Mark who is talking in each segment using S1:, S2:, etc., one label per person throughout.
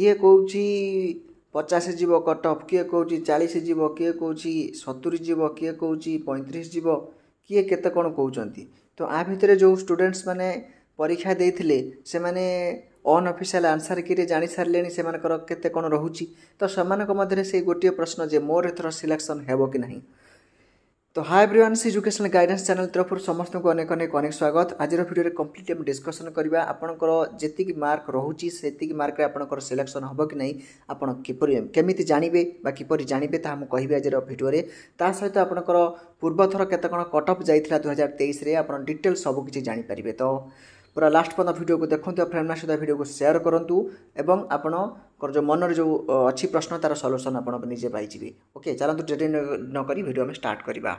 S1: କିଏ କହୁଛି ପଚାଶ ଯିବ କଟଅଫ୍ କିଏ କହୁଛି ଚାଳିଶ ଯିବ କିଏ କହୁଛି ସତୁରି ଯିବ କିଏ କହୁଛି ପଇଁତିରିଶ ଯିବ କିଏ କେତେ କ'ଣ କହୁଛନ୍ତି ତ ଆ ଭିତରେ ଯେଉଁ ଷ୍ଟୁଡ଼େଣ୍ଟସ୍ମାନେ ପରୀକ୍ଷା ଦେଇଥିଲେ ସେମାନେ ଅନଅଫିସିଆଲ ଆନ୍ସର୍ କିରେ ଜାଣିସାରିଲେଣି ସେମାନଙ୍କର କେତେ କ'ଣ ରହୁଛି ତ ସେମାନଙ୍କ ମଧ୍ୟରେ ସେଇ ଗୋଟିଏ ପ୍ରଶ୍ନ ଯେ ମୋର ଏଥର ସିଲେକ୍ସନ୍ ହେବ କି ନାହିଁ তো ହାଇ ବ୍ରିୱାନ୍ସ ଏଜୁକେସନାଲ୍ ଗାଇଡାନ୍ସ ଚ୍ୟାନେଲ୍ ତରଫରୁ ସମସ୍ତଙ୍କୁ ଅନେକ ଅନେକ ଅନେକ ସ୍ୱାଗତ ଆଜିର ଭିଡ଼ିଓରେ କମ୍ପ୍ଲିଟ୍ ଆମେ ଡିସ୍କସନ୍ କରିବା ଆପଣଙ୍କର ଯେତିକି ମାର୍କ ରହୁଛି ସେତିକି ମାର୍କରେ ଆପଣଙ୍କର ସିଲେକ୍ସନ୍ ହେବ କି ନାହିଁ ଆପଣ କିପରି କେମିତି ଜାଣିବେ ବା କିପରି ଜାଣିବେ ତାହା ମୁଁ କହିବି ଆଜିର ଭିଡ଼ିଓରେ ତା ସହିତ ଆପଣଙ୍କର ପୂର୍ବଥର କେତେ କ'ଣ କଟ୍ ଅଫ୍ ଯାଇଥିଲା ଦୁଇହଜାର ତେଇଶରେ ଆପଣ ଡିଟେଲ୍ ସବୁକିଛି ଜାଣିପାରିବେ ତ ପୁରା ଲାଷ୍ଟ ପର୍ଯ୍ୟନ୍ତ ଭିଡ଼ିଓକୁ ଦେଖନ୍ତୁ ଫ୍ରେଣ୍ଡମାନଙ୍କ ସହିତ ଭିଡ଼ିଓକୁ ସେୟାର କରନ୍ତୁ ଏବଂ ଆପଣଙ୍କର ଯେଉଁ ମନରେ ଯେଉଁ ଅଛି ପ୍ରଶ୍ନ ତା'ର ସଲ୍ୟୁସନ୍ ଆପଣ ନିଜେ ପାଇଯିବେ ଓକେ ଚାଲନ୍ତୁ ଡେରି ନକରି ଭିଡ଼ିଓ ଆମେ ଷ୍ଟାର୍ଟ କରିବା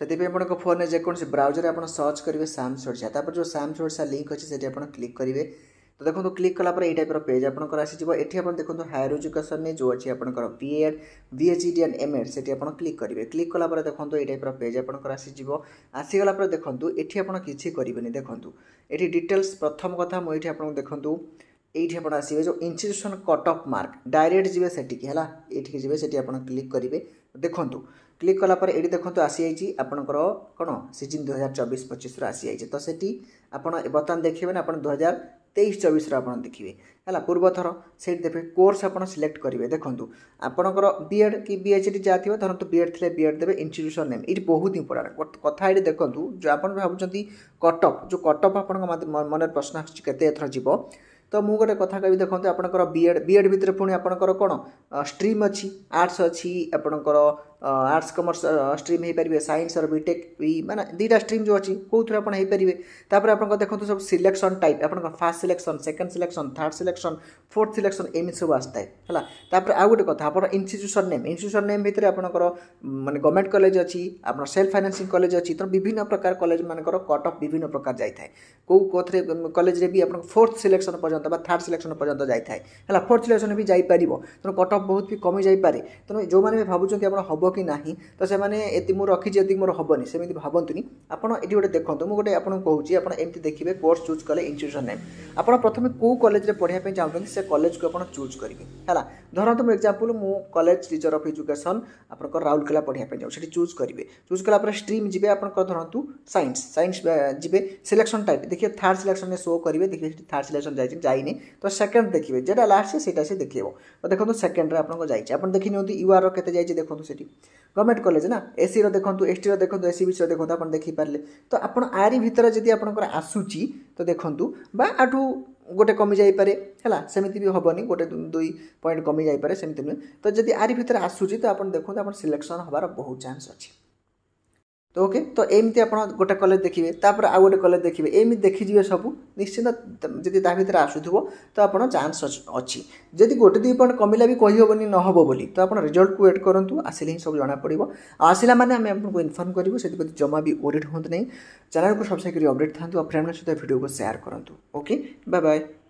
S1: ସେଥିପାଇଁ ଆପଣଙ୍କ ଫୋନ୍ରେ ଯେକୌଣସି ବ୍ରାଉଜରରେ ଆପଣ ସର୍ଚ୍ଚ କରିବେ ସାମ୍ସ ଓଡ଼ିଶା ତାପରେ ଯେଉଁ ସାମ୍ସ ଓଡ଼ିଶା ଲିଙ୍କ୍ ଅଛି ସେଠି ଆପଣ କ୍ଲିକ୍ କରିବେ ତ ଦେଖନ୍ତୁ କ୍ଲିକ୍ କଲା ପରେ ଏଇ ଟାଇପ୍ର ପେଜ୍ ଆପଣଙ୍କର ଆସିଯିବ ଏଠି ଆପଣ ଦେଖନ୍ତୁ ହାୟର ଏଜୁକେସନ୍ରେ ଯେଉଁ ଅଛି ଆପଣଙ୍କର B Ed B H D and M Ed ସେଠି ଆପଣ କ୍ଲିକ୍ କରିବେ କ୍ଲିକ୍ କଲା ପରେ ଦେଖନ୍ତୁ ଏଇ ଟାଇପ୍ର ପେଜ୍ ଆପଣଙ୍କର ଆସିଯିବ ଆସିଗଲା ପରେ ଦେଖନ୍ତୁ ଏଠି ଆପଣ କିଛି କରିବେନି ଦେଖନ୍ତୁ ଏଠି ଡିଟେଲ୍ସ ପ୍ରଥମ କଥା ମୁଁ ଏଇଠି ଆପଣଙ୍କୁ ଦେଖନ୍ତୁ এইটি আপনার আসবে যে institution cut off mark direct যাবে সেটিকি হল এইটি যাবে সেটি আপনার ক্লিক করবে দেখুন ক্লিক কলাপরে এটি দেখুন আসিযাই আপনার কোণ সিজন দুই ଚବିଶ ପଚିଶରୁ ଆସିଯାଇଛି ତ ସେଠି ଆପଣ আপনার বর্তমান দেখবেন আপনার দুই হাজার ତେଇଶ ଚବିଶରେ ଆପଣ ଦେଖିବେ ହେଲା ପୂର୍ବଥର ସେଇଠି ଦେବେ କୋର୍ସ ଆପଣ ସିଲେକ୍ଟ କରିବେ ଦେଖନ୍ତୁ ଆପଣଙ୍କର ବିଏଡ଼୍ କି ବି ଏଚ୍ ଡି ଯାହା ଥିବ ଧରନ୍ତୁ ବିଏଡ଼୍ ଥିଲେ ବିଏଡ଼୍ ଦେବେ ଇନଷ୍ଟିଚ୍ୟୁସନ୍ ନେମ୍ ଏଇଠି ବହୁତ ଇମ୍ପୋର୍ଟାଣ୍ଟ କଥା ଏଇଠି ଦେଖନ୍ତୁ ଯେଉଁ ଆପଣ ଭାବୁଛନ୍ତି କଟକ ଯେଉଁ କଟକ ଆପଣଙ୍କ ମନରେ ପ୍ରଶ୍ନ ଆସୁଛି କେତେ ଏଥର ଯିବ ତ ମୁଁ ଗୋଟେ କଥା କହିବି ଦେଖନ୍ତୁ ଆପଣଙ୍କର ବିଏଡ଼୍ ବିଏଡ଼୍ ଭିତରେ ପୁଣି ଆପଣଙ୍କର କ'ଣ ଷ୍ଟ୍ରିମ୍ ଅଛି ଆର୍ଟ୍ସ ଅଛି ଆପଣଙ୍କର আর্টস কমর্স স্ট্রিম হয়েপারে সাইন্স আর বিটেক ই মানে দুইটা স্ট্রিম যে অনেক কোথাও আপনার হয়েপারে তাপরে আপনার দেখুন সব সিলেকশন টাইপ আপনার first selection second selection third selection fourth selection এমনি সব আসতায় হল তাপরে আউ গোটে কথা আপনার ইনস্টিট্যুসন নেম ইনস্টিট্যুসন নেম ভিতরে আপনার মানে গভর্নমেন্ট কলেজ অছি আপনার সেলফ ফাইনান্সিং কলেজ অছি তো বিভিন্ন প্রকার কলেজ মানকর কট অফ বিভিন্ন প্রকার যাই থাকে কেউ কোথায় কলেজে বি আপনার ফোর্থ সিলেকশন পর্যন্ত বা থার্ড সিলেকশন পর্যন্ত যাই থাকে হল ফোর্থ সিলেকশন বি যাইপার তেমন কট অফ বহুত বি কমি যাইপরে তেমন যে ভাবুচ্ছেন আপনার হব କି ନାହିଁ ତ ସେମାନେ ଏତିକି ମୁଁ ରଖିଛି ଏତିକି ମୋର ହେବନି ସେମିତି ଭାବନ୍ତୁନି ଆପଣ ଏଠି ଗୋଟେ ଦେଖନ୍ତୁ ମୁଁ ଗୋଟେ ଆପଣଙ୍କୁ କହୁଛି ଆପଣ ଏମିତି ଦେଖିବେ କୋର୍ସ ଚୁଜ୍ କଲେ ଇନଷ୍ଟିଚ୍ୟୁସନ୍ ନେମ୍ ଆପଣ ପ୍ରଥମେ କେଉଁ କଲେଜରେ ପଢ଼ିବା ପାଇଁ ଚାହୁଁଛନ୍ତି ସେ କଲେଜକୁ ଆପଣ ଚୁଜ୍ କରିବେ ହେଲା ଧରନ୍ତୁ ମୁଁ ଏକ୍ଜାମ୍ପଲ୍ ମୁଁ କଲେଜ ଟିଚର୍ ଅଫ୍ ଏଜୁକେସନ୍ ଆପଣଙ୍କର ରାଉରକେଲା ପଢ଼ିବା ପାଇଁ ଯାଉ ସେଠି ଚୁଜ୍ କରିବେ ଚୁଜ୍ କଲା ପରେ ଷ୍ଟ୍ରିମ୍ ଯିବେ ଆପଣଙ୍କର ଧରନ୍ତୁ ସାଇନ୍ସ ସାଇନ୍ସ ଯିବେ ସିଲେକ୍ସନ୍ ଟାଇପ୍ ଦେଖିବେ ଥାର୍ଡ଼ ସିଲେକ୍ସନ୍ରେ ଶୋ କରିବେ ଦେଖିବେ ସେଠି ଥାର୍ଡ଼ ସିଲେକ୍ସନ୍ ଯାଇଛି ଯାଇନି ତ ସେକେଣ୍ଡ ଦେଖିବେ যেটা লাস্ট সেটা সে দেখিব তো দেখুন সেকেন্ডরে আপনার যাইছে আপনার দেখি নিহত ইউআর কেতে যাইছে দেখুন সেটি ଗଭର୍ଣ୍ଣମେଣ୍ଟ କଲେଜ ନା ଏସ୍ସିର ଦେଖନ୍ତୁ ଏସ୍ଟିର ଦେଖନ୍ତୁ ଏସ୍ସି ବିସିର ଦେଖନ୍ତୁ ଆପଣ ଦେଖିପାରିଲେ ତ ଆପଣ ଆରି ଭିତରେ ଯଦି ଆପଣଙ୍କର ଆସୁଛି ତ ଦେଖନ୍ତୁ ବା ଆଠୁ ଗୋଟେ କମିଯାଇପାରେ ହେଲା ସେମିତି ବି ହେବନି ଗୋଟେ ଦୁଇ ପଏଣ୍ଟ କମିଯାଇପାରେ ସେମିତି ନୁହେଁ ତ ଯଦି ଆରି ଭିତରେ ଆସୁଛି ତ ଆପଣ ଦେଖନ୍ତୁ ଆପଣ ସିଲେକ୍ସନ୍ ହେବାର ବହୁତ ଚାନ୍ସ ଅଛି ତ ଓକେ ତ ଏମିତି ଆପଣ ଗୋଟେ କଲେଜ ଦେଖିବେ ତାପରେ ଆଉ ଗୋଟେ କଲେଜ ଦେଖିବେ ଏମିତି ଦେଖିଯିବେ ସବୁ ନିଶ୍ଚିନ୍ତ ଯଦି ତା ଭିତରେ ଆସୁଥିବ ତ ଆପଣ ଚାନ୍ସ ଅଛି ଯଦି ଗୋଟେ ଦୁଇ ପଏଣ୍ଟ କମିଲା ବି କହିହେବନି ନ ହେବ ବୋଲି ତ ଆପଣ ରେଜଲ୍ଟକୁ ୱେଟ୍ କରନ୍ତୁ ଆସିଲେ ହିଁ ସବୁ ଜଣାପଡ଼ିବ ଆସିଲା ମାନେ ଆମେ ଆପଣଙ୍କୁ ଇନଫର୍ମ କରିବୁ ସେଥିପ୍ରତି ଜମା ବି ଓରିଟ୍ ହୁଅନ୍ତୁ ନାହିଁ ଚ୍ୟାନେଲକୁ ସବସ୍କ୍ରାଇବ୍ କରି ଅପଡ଼େଟ୍ ଥାଆନ୍ତୁ ଆଉ ଫ୍ରେଣ୍ଡଙ୍କ ସହିତ ଭିଡ଼ିଓକୁ ସେୟାର କରନ୍ତୁ ଓକେ ବାଏ ବାଏ